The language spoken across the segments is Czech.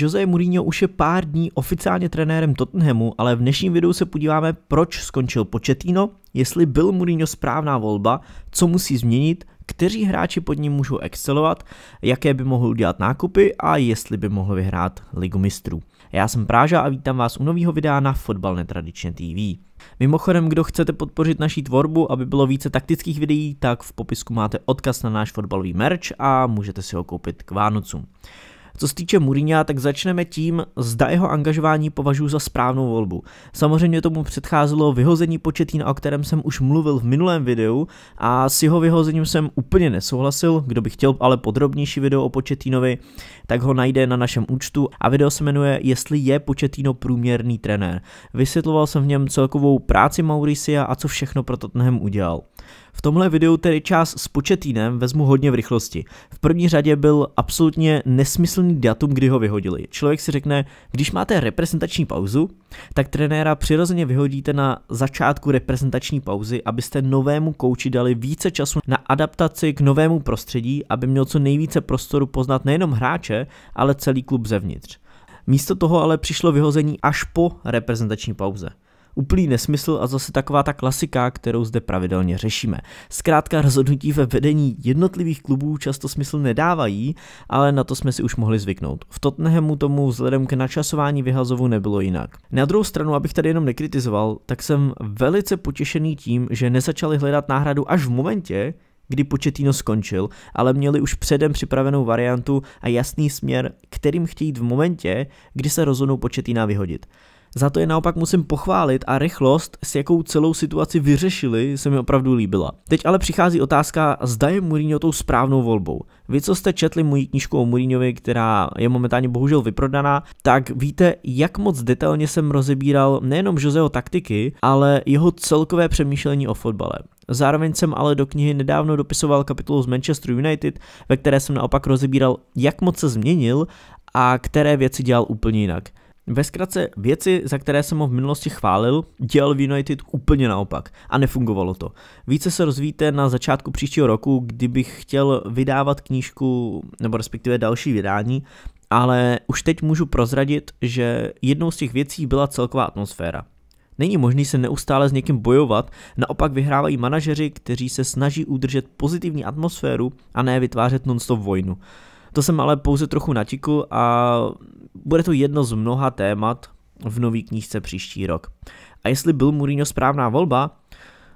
Jose Mourinho už je pár dní oficiálně trenérem Tottenhamu, ale v dnešním videu se podíváme, proč skončil Početino, jestli byl Mourinho správná volba, co musí změnit, kteří hráči pod ním můžou excelovat, jaké by mohl udělat nákupy a jestli by mohl vyhrát Ligu mistrů. Já jsem Práža a vítám vás u nového videa na Fotbal Netradičně TV. Mimochodem, kdo chcete podpořit naší tvorbu, aby bylo více taktických videí, tak v popisku máte odkaz na náš fotbalový merch a můžete si ho koupit k Vánocům. Co se týče Mourinha, tak začneme tím, zda jeho angažování považuji za správnou volbu. Samozřejmě tomu předcházelo vyhození početína, o kterém jsem už mluvil v minulém videu a s jeho vyhozením jsem úplně nesouhlasil, kdo by chtěl ale podrobnější video o početínovi, tak ho najde na našem účtu a video se jmenuje Jestli je početíno průměrný trenér. Vysvětloval jsem v něm celkovou práci Mauricia a co všechno pro Tottenham udělal. V tomhle videu tedy čas s početínem vezmu hodně v rychlosti. V první řadě byl absolutně nesmyslný datum, kdy ho vyhodili. Člověk si řekne, když máte reprezentační pauzu, tak trenéra přirozeně vyhodíte na začátku reprezentační pauzy, abyste novému kouči dali více času na adaptaci k novému prostředí, aby měl co nejvíce prostoru poznat nejenom hráče, ale celý klub zevnitř. Místo toho ale přišlo vyhození až po reprezentační pauze. Úplný nesmysl a zase taková ta klasika, kterou zde pravidelně řešíme. Zkrátka rozhodnutí ve vedení jednotlivých klubů často smysl nedávají, ale na to jsme si už mohli zvyknout. V Tottenhamu tomu vzhledem k načasování vyhazovu nebylo jinak. Na druhou stranu, abych tady jenom nekritizoval, tak jsem velice potěšený tím, že nezačali hledat náhradu až v momentě, kdy početíno skončil, ale měli už předem připravenou variantu a jasný směr, kterým chtějí v momentě, kdy se rozhodnou početína vyhodit. Za to je naopak musím pochválit a rychlost, s jakou celou situaci vyřešili, se mi opravdu líbila. Teď ale přichází otázka, zda je Mourinho tou správnou volbou. Vy, co jste četli moji knížku o Mourinhovi, která je momentálně bohužel vyprodaná, tak víte, jak moc detailně jsem rozebíral nejenom Joseho taktiky, ale jeho celkové přemýšlení o fotbale. Zároveň jsem ale do knihy nedávno dopisoval kapitolu z Manchester United, ve které jsem naopak rozebíral, jak moc se změnil a které věci dělal úplně jinak. Ve zkratce, věci, za které jsem ho v minulosti chválil, dělal v United úplně naopak a nefungovalo to. Více se rozvíte na začátku příštího roku, kdybych chtěl vydávat knížku, nebo respektive další vydání, ale už teď můžu prozradit, že jednou z těch věcí byla celková atmosféra. Není možný se neustále s někým bojovat, naopak vyhrávají manažeři, kteří se snaží udržet pozitivní atmosféru a ne vytvářet non-stop vojnu. To jsem ale pouze trochu natikl a bude to jedno z mnoha témat v nový knížce příští rok. A jestli byl Mourinho správná volba,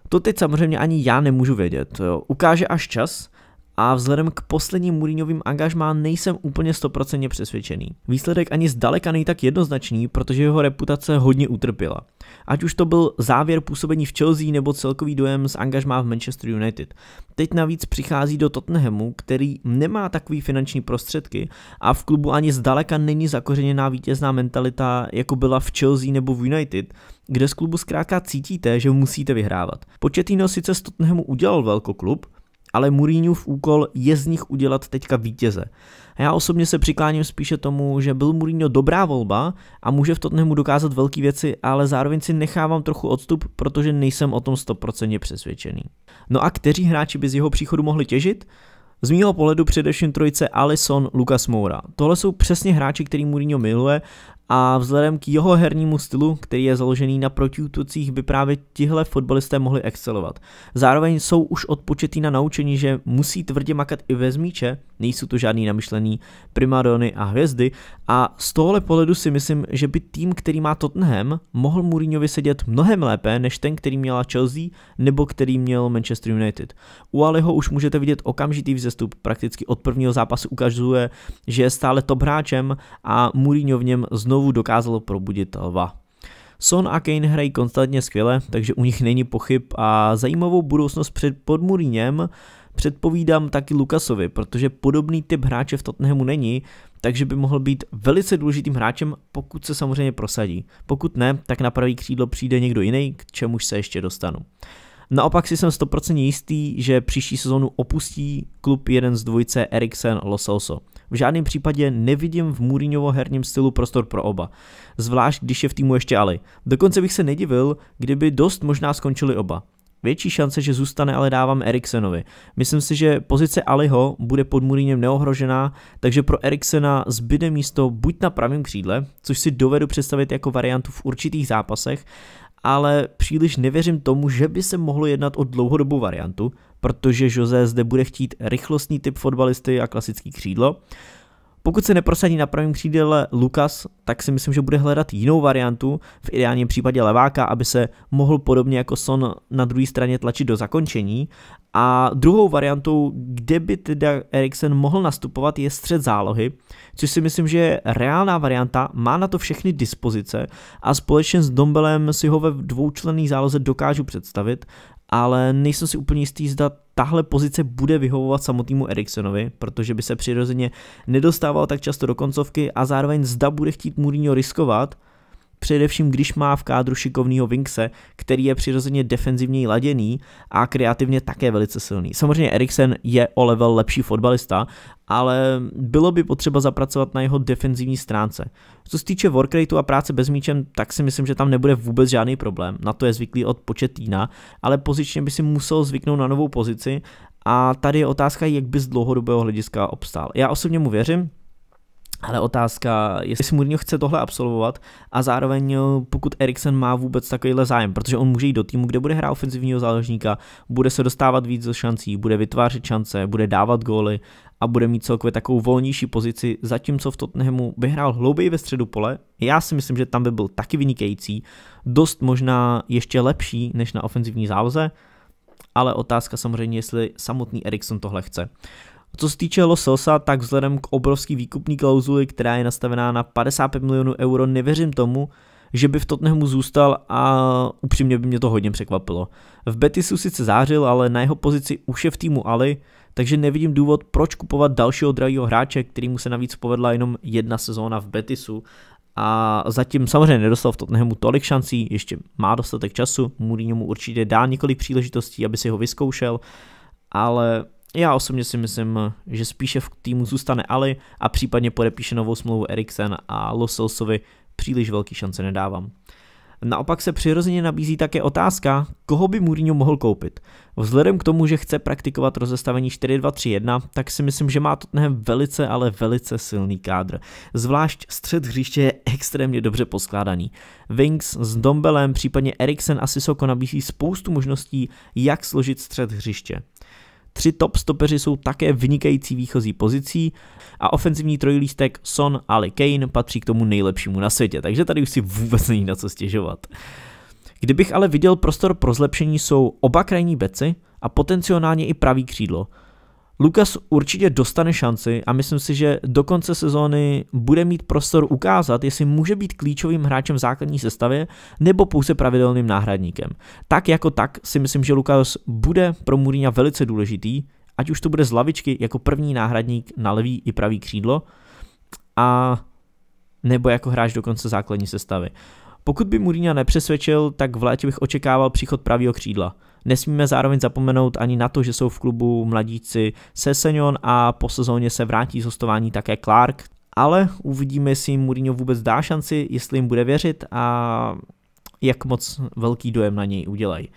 to teď samozřejmě ani já nemůžu vědět. Ukáže až čas a vzhledem k posledním Mourinhovým angažmá nejsem úplně stoprocentně přesvědčený. Výsledek ani zdaleka není tak jednoznačný, protože jeho reputace hodně utrpěla. Ať už to byl závěr působení v Chelsea nebo celkový dojem z angažmá v Manchester United. Teď navíc přichází do Tottenhamu, který nemá takový finanční prostředky a v klubu ani zdaleka není zakořeněná vítězná mentalita, jako byla v Chelsea nebo v United, kde z klubu zkrátka cítíte, že musíte vyhrávat. Početino sice z Tottenhamu udělal velkoklub, ale Mourinhův úkol je z nich udělat teďka vítěze. A já osobně se přikláním spíše tomu, že byl Mourinho dobrá volba a může v Tottenhamu dokázat velké věci, ale zároveň si nechávám trochu odstup, protože nejsem o tom 100% přesvědčený. No a kteří hráči by z jeho příchodu mohli těžit? Z mýho pohledu především trojice Alison, Lucas Moura. Tohle jsou přesně hráči, který Mourinho miluje a vzhledem k jeho hernímu stylu, který je založený na protiútocích, by právě tihle fotbalisté mohli excelovat. Zároveň jsou už odpočetí na naučení, že musí tvrdě makat i ve zmíče, nejsou to žádný namyšlený primadony a hvězdy a z tohohle pohledu si myslím, že by tým, který má Tottenham, mohl Mourinhovi sedět mnohem lépe než ten, který měla Chelsea nebo který měl Manchester United. U Aliho už můžete vidět okamžitý vzestup, prakticky od prvního zápasu ukazuje, že je stále top hráčem a Mourinho v něm znovu znovu dokázalo probudit lva. Son a Kane hrají konstantně skvěle, takže u nich není pochyb a zajímavou budoucnost před podmurýněm předpovídám taky Lukasovi, protože podobný typ hráče v Tottenhamu není, takže by mohl být velice důležitým hráčem, pokud se samozřejmě prosadí. Pokud ne, tak na pravý křídlo přijde někdo jiný, k čemuž se ještě dostanu. Naopak si jsem 100% jistý, že příští sezónu opustí klub jeden z dvojice Eriksen Lososo. V žádném případě nevidím v Mourinhovo herním stylu prostor pro oba, zvlášť když je v týmu ještě Ali. Dokonce bych se nedivil, kdyby dost možná skončili oba. Větší šance, že zůstane, ale dávám Eriksenovi. Myslím si, že pozice Aliho bude pod Mourinhem neohrožená, takže pro Eriksena zbyde místo buď na pravém křídle, což si dovedu představit jako variantu v určitých zápasech, ale příliš nevěřím tomu, že by se mohlo jednat o dlouhodobou variantu, protože Jose zde bude chtít rychlostní typ fotbalisty a klasický křídlo. Pokud se neprosadí na pravém křídle Lukas, tak si myslím, že bude hledat jinou variantu, v ideálním případě leváka, aby se mohl podobně jako Son na druhé straně tlačit do zakončení a druhou variantou, kde by teda Eriksen mohl nastupovat, je střed zálohy, což si myslím, že je reálná varianta, má na to všechny dispozice a společně s Dombelem si ho ve dvoučlenný záloze dokážu představit, ale nejsem si úplně jistý, zda tahle pozice bude vyhovovat samotnému Eriksenovi, protože by se přirozeně nedostával tak často do koncovky a zároveň zda bude chtít Mourinho riskovat, především když má v kádru šikovného Winkse, který je přirozeně defenzivně laděný a kreativně také velice silný. Samozřejmě Eriksen je o level lepší fotbalista, ale bylo by potřeba zapracovat na jeho defenzivní stránce. Co se týče workrateu a práce bez míčem, tak si myslím, že tam nebude vůbec žádný problém. Na to je zvyklý od početína, ale pozičně by si musel zvyknout na novou pozici a tady je otázka, jak by z dlouhodobého hlediska obstál. Já osobně mu věřím, ale otázka, jestli Mourinho chce tohle absolvovat a zároveň eh, pokud Eriksen má vůbec takovýhle zájem, protože on může jít do týmu, kde bude hrát ofenzivního záložníka, bude se dostávat víc do šancí, bude vytvářet šance, bude dávat góly a bude mít celkově takovou volnější pozici, zatímco v Tottenhamu by hrál hlouběji ve středu pole. Já si myslím, že tam by byl taky vynikající, dost možná ještě lepší než na ofenzivní záloze, ale otázka samozřejmě, jestli samotný Eriksen tohle chce. Co se týče Los tak vzhledem k obrovský výkupní klauzuli, která je nastavená na 55 milionů euro, nevěřím tomu, že by v Tottenhamu zůstal a upřímně by mě to hodně překvapilo. V Betisu sice zářil, ale na jeho pozici už je v týmu Ali, takže nevidím důvod, proč kupovat dalšího drahého hráče, kterýmu se navíc povedla jenom jedna sezóna v Betisu a zatím samozřejmě nedostal v Tottenhamu tolik šancí, ještě má dostatek času, Mourinho mu určitě dá několik příležitostí, aby si ho vyzkoušel, ale já osobně si myslím, že spíše v týmu zůstane Ali a případně podepíše novou smlouvu Eriksen a Lososovi příliš velký šance nedávám. Naopak se přirozeně nabízí také otázka, koho by Mourinho mohl koupit. Vzhledem k tomu, že chce praktikovat rozestavení 4-2-3-1, tak si myslím, že má Tottenham velice, ale velice silný kádr. Zvlášť střed hřiště je extrémně dobře poskládaný. Wings s Dombelem, případně Eriksen a Sisoko nabízí spoustu možností, jak složit střed hřiště. Tři top stopeři jsou také vynikající výchozí pozicí a ofenzivní trojlístek Son Ali Kane patří k tomu nejlepšímu na světě, takže tady už si vůbec není na co stěžovat. Kdybych ale viděl prostor pro zlepšení jsou oba krajní beci a potenciálně i pravý křídlo – Lukas určitě dostane šanci a myslím si, že do konce sezóny bude mít prostor ukázat, jestli může být klíčovým hráčem v základní sestavě nebo pouze pravidelným náhradníkem. Tak jako tak si myslím, že Lukas bude pro Mourinho velice důležitý, ať už to bude z lavičky jako první náhradník na levý i pravý křídlo a nebo jako hráč do konce základní sestavy. Pokud by Mourinho nepřesvědčil, tak v létě bych očekával příchod pravého křídla. Nesmíme zároveň zapomenout ani na to, že jsou v klubu mladíci Sesenion a po sezóně se vrátí z hostování také Clark. Ale uvidíme, jestli jim Mourinho vůbec dá šanci, jestli jim bude věřit a jak moc velký dojem na něj udělají.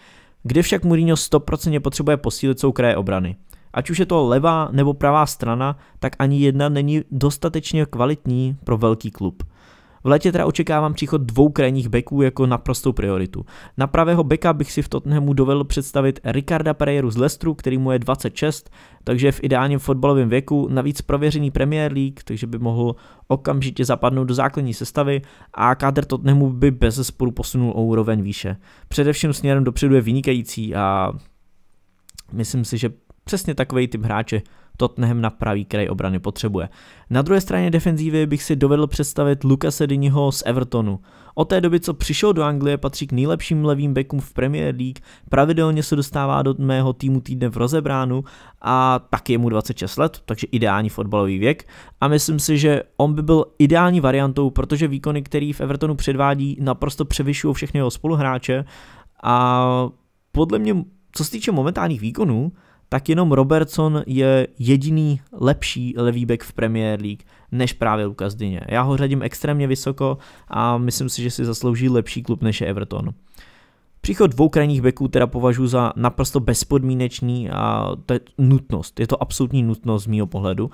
Kde však Mourinho 100% potřebuje posílit jsou kraje obrany. Ať už je to levá nebo pravá strana, tak ani jedna není dostatečně kvalitní pro velký klub. V létě teda očekávám příchod dvou krajních beků jako naprostou prioritu. Na pravého beka bych si v Tottenhamu dovedl představit Ricarda Pereiru z Lestru, který mu je 26, takže v ideálním fotbalovém věku, navíc prověřený Premier League, takže by mohl okamžitě zapadnout do základní sestavy a kádr Tottenhamu by bez sporu posunul o úroveň výše. Především směrem dopředu je vynikající a myslím si, že přesně takový typ hráče Tottenham na pravý kraj obrany potřebuje. Na druhé straně defenzívy bych si dovedl představit Luka Sediniho z Evertonu. Od té doby, co přišel do Anglie, patří k nejlepším levým bekům v Premier League, pravidelně se dostává do mého týmu týdne v rozebránu a tak je mu 26 let, takže ideální fotbalový věk. A myslím si, že on by byl ideální variantou, protože výkony, který v Evertonu předvádí, naprosto převyšují všechny jeho spoluhráče a podle mě, co se týče momentálních výkonů, tak jenom Robertson je jediný lepší levý back v Premier League než právě Lukas Dyně. Já ho řadím extrémně vysoko a myslím si, že si zaslouží lepší klub než je Everton. Příchod dvou krajních beků teda považuji za naprosto bezpodmínečný a to je nutnost, je to absolutní nutnost z mýho pohledu.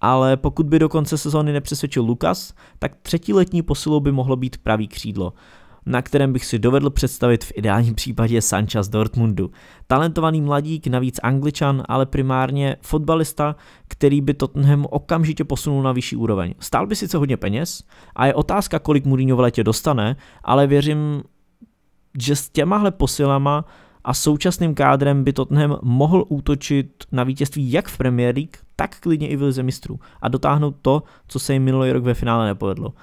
Ale pokud by do konce sezóny nepřesvědčil Lukas, tak třetí letní posilou by mohlo být pravý křídlo na kterém bych si dovedl představit v ideálním případě Sancha z Dortmundu. Talentovaný mladík, navíc angličan, ale primárně fotbalista, který by Tottenham okamžitě posunul na vyšší úroveň. Stál by sice hodně peněz a je otázka, kolik Mourinho v letě dostane, ale věřím, že s těmahle posilama a současným kádrem by Tottenham mohl útočit na vítězství jak v Premier League, tak klidně i v Lize mistrů a dotáhnout to, co se jim minulý rok ve finále nepovedlo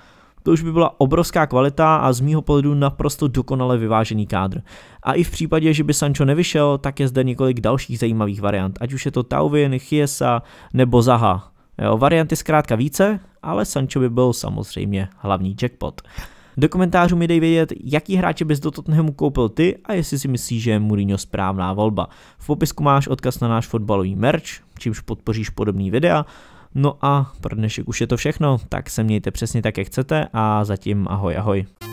to už by byla obrovská kvalita a z mýho pohledu naprosto dokonale vyvážený kádr. A i v případě, že by Sancho nevyšel, tak je zde několik dalších zajímavých variant, ať už je to Tauvin, Chiesa nebo Zaha. Jo, variant je zkrátka více, ale Sancho by byl samozřejmě hlavní jackpot. Do komentářů mi dej vědět, jaký hráče bys do Tottenhamu koupil ty a jestli si myslíš, že je Mourinho správná volba. V popisku máš odkaz na náš fotbalový merch, čímž podpoříš podobný videa No a pro dnešek už je to všechno, tak se mějte přesně tak, jak chcete a zatím ahoj ahoj.